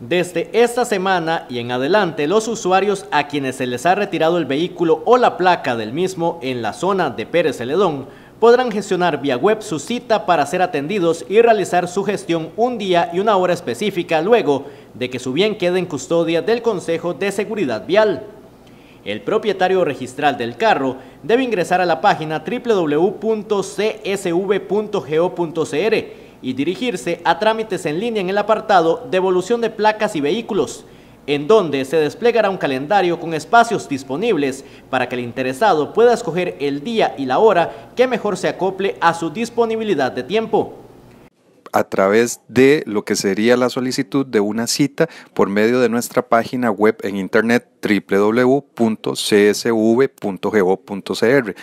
Desde esta semana y en adelante, los usuarios a quienes se les ha retirado el vehículo o la placa del mismo en la zona de Pérez Celedón podrán gestionar vía web su cita para ser atendidos y realizar su gestión un día y una hora específica luego de que su bien quede en custodia del Consejo de Seguridad Vial. El propietario registral del carro debe ingresar a la página www.csv.go.cr y dirigirse a trámites en línea en el apartado Devolución de placas y vehículos, en donde se desplegará un calendario con espacios disponibles para que el interesado pueda escoger el día y la hora que mejor se acople a su disponibilidad de tiempo a través de lo que sería la solicitud de una cita por medio de nuestra página web en internet www.csv.gov.cr.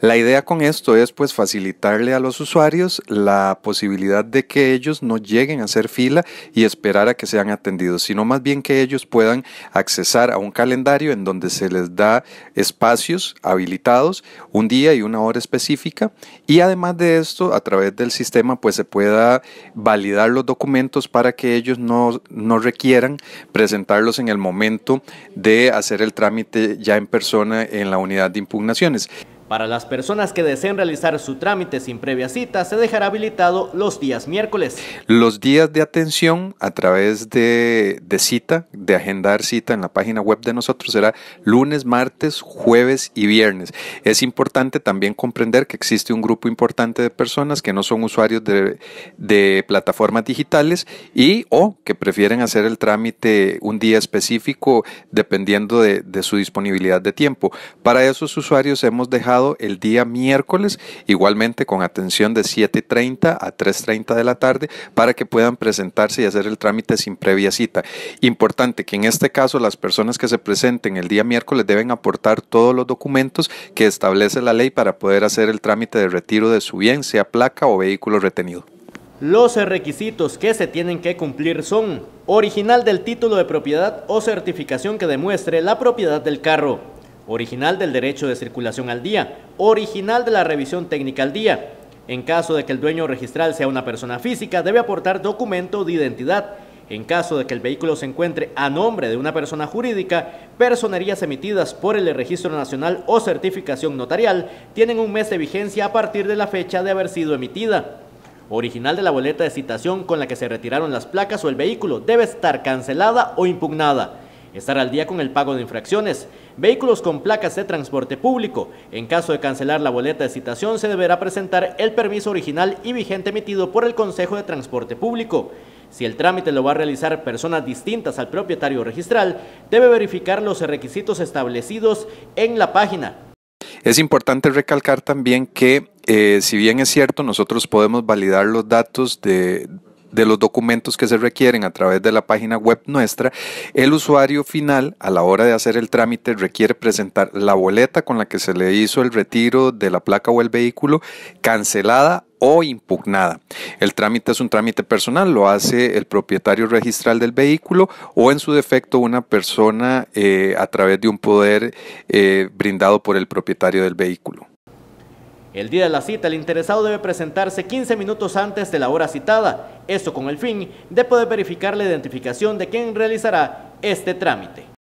La idea con esto es pues facilitarle a los usuarios la posibilidad de que ellos no lleguen a hacer fila y esperar a que sean atendidos, sino más bien que ellos puedan accesar a un calendario en donde se les da espacios habilitados, un día y una hora específica y además de esto a través del sistema pues se pueda validar los documentos para que ellos no, no requieran presentarlos en el momento de hacer el trámite ya en persona en la unidad de impugnaciones. Para las personas que deseen realizar su trámite sin previa cita, se dejará habilitado los días miércoles. Los días de atención a través de, cita, de agendar cita en la página web de nosotros será lunes, martes, jueves y viernes. Es importante también comprender que existe un grupo importante de personas que no son usuarios de, plataformas digitales y o que prefieren hacer el trámite un día específico dependiendo de su disponibilidad de tiempo. Para esos usuarios hemos dejado el día miércoles, igualmente con atención de 7.30 a 3.30 de la tarde, para que puedan presentarse y hacer el trámite sin previa cita. Importante que en este caso las personas que se presenten el día miércoles deben aportar todos los documentos que establece la ley para poder hacer el trámite de retiro de su bien, sea placa o vehículo retenido. Los requisitos que se tienen que cumplir son original del título de propiedad o certificación que demuestre la propiedad del carro, original del derecho de circulación al día, original de la revisión técnica al día. En caso de que el dueño registral sea una persona física, debe aportar documento de identidad. En caso de que el vehículo se encuentre a nombre de una persona jurídica, personerías emitidas por el Registro Nacional o certificación notarial tienen un mes de vigencia a partir de la fecha de haber sido emitida. Original de la boleta de citación con la que se retiraron las placas o el vehículo debe estar cancelada o impugnada estar al día con el pago de infracciones. Vehículos con placas de transporte público. En caso de cancelar la boleta de citación, se deberá presentar el permiso original y vigente emitido por el Consejo de Transporte Público. Si el trámite lo va a realizar personas distintas al propietario registral, debe verificar los requisitos establecidos en la página. Es importante recalcar también que, eh, si bien es cierto, nosotros podemos validar los datos de, de los documentos que se requieren a través de la página web nuestra, el usuario final a la hora de hacer el trámite requiere presentar la boleta con la que se le hizo el retiro de la placa o el vehículo cancelada o impugnada. El trámite es un trámite personal, lo hace el propietario registral del vehículo o en su defecto una persona eh, a través de un poder eh, brindado por el propietario del vehículo. El día de la cita, el interesado debe presentarse 15 minutos antes de la hora citada, esto con el fin de poder verificar la identificación de quien realizará este trámite.